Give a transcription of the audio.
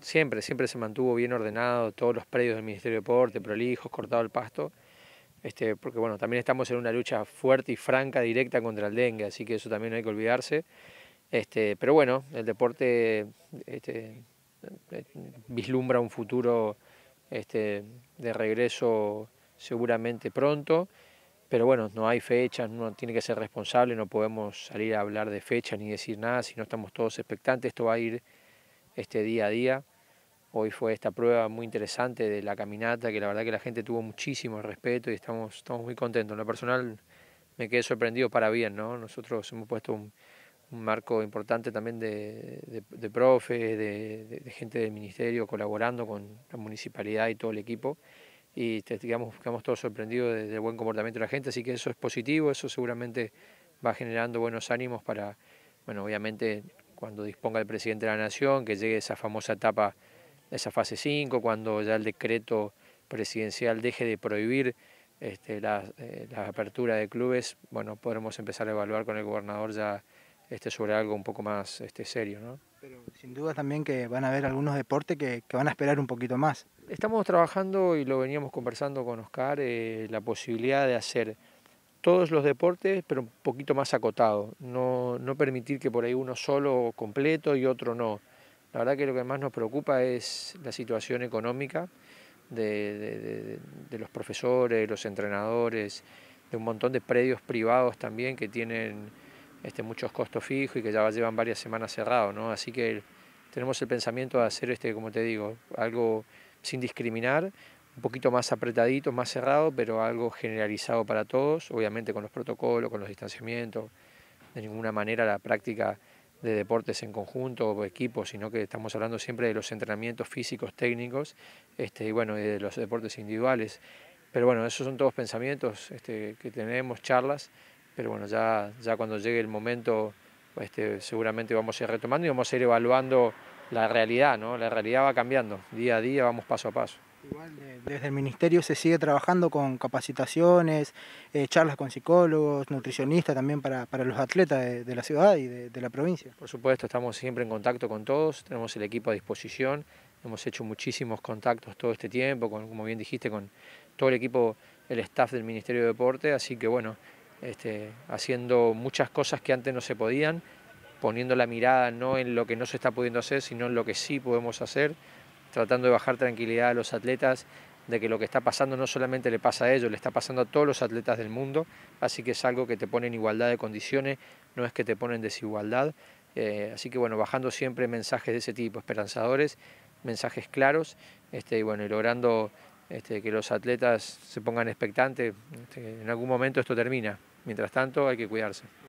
siempre, siempre se mantuvo bien ordenado todos los predios del Ministerio de Deporte, prolijos, cortado el pasto, este, porque bueno, también estamos en una lucha fuerte y franca, directa contra el dengue, así que eso también no hay que olvidarse. Este, pero bueno, el deporte este, vislumbra un futuro de regreso seguramente pronto, pero bueno, no hay fechas, uno tiene que ser responsable, no podemos salir a hablar de fechas ni decir nada, si no estamos todos expectantes, esto va a ir este día a día. Hoy fue esta prueba muy interesante de la caminata, que la verdad que la gente tuvo muchísimo respeto y estamos, estamos muy contentos. En lo personal me quedé sorprendido para bien, ¿no? Nosotros hemos puesto un, marco importante también de, de, profes, de, gente del ministerio colaborando con la municipalidad y todo el equipo. Y digamos, quedamos todos sorprendidos del buen comportamiento de la gente, así que eso es positivo, eso seguramente va generando buenos ánimos para, bueno, obviamente cuando disponga el presidente de la Nación, que llegue esa famosa etapa esa fase 5, cuando ya el decreto presidencial deje de prohibir este, las eh, la aperturas de clubes, bueno, podremos empezar a evaluar con el gobernador ya este, sobre algo un poco más este, serio. ¿no? Pero sin duda también que van a haber algunos deportes que, van a esperar un poquito más. Estamos trabajando y lo veníamos conversando con Oscar, eh, la posibilidad de hacer todos los deportes, pero un poquito más acotado, no, no permitir que por ahí uno solo completo y otro no. La verdad que lo que más nos preocupa es la situación económica de, de los profesores, los entrenadores, de un montón de predios privados también que tienen este, muchos costos fijos y que ya llevan varias semanas cerrados, ¿no? Así que tenemos el pensamiento de hacer este, como te digo, algo sin discriminar, un poquito más apretadito, más cerrado, pero algo generalizado para todos, obviamente con los protocolos, con los distanciamientos, de ninguna manera la práctica de deportes en conjunto o equipos, sino que estamos hablando siempre de los entrenamientos físicos, técnicos, este, y bueno, de los deportes individuales. Pero bueno, esos son todos pensamientos este, que tenemos, charlas, pero bueno, ya, ya cuando llegue el momento, este, seguramente vamos a ir retomando y vamos a ir evaluando la realidad, ¿no? La realidad va cambiando, día a día vamos paso a paso. Igual eh, desde el ministerio se sigue trabajando con capacitaciones, eh, charlas con psicólogos, nutricionistas también para, los atletas de, la ciudad y de, la provincia. Por supuesto, estamos siempre en contacto con todos, tenemos el equipo a disposición, hemos hecho muchísimos contactos todo este tiempo, con, como bien dijiste, con todo el equipo, el staff del Ministerio de Deporte, así que bueno, este, haciendo muchas cosas que antes no se podían, poniendo la mirada no en lo que no se está pudiendo hacer, sino en lo que sí podemos hacer, tratando de bajar tranquilidad a los atletas de que lo que está pasando no solamente le pasa a ellos, le está pasando a todos los atletas del mundo, así que es algo que te pone en igualdad de condiciones, no es que te pone en desigualdad, eh, así que bueno, bajando siempre mensajes de ese tipo, esperanzadores, mensajes claros, este, y bueno, y logrando este, que los atletas se pongan expectantes, este, en algún momento esto termina, mientras tanto hay que cuidarse.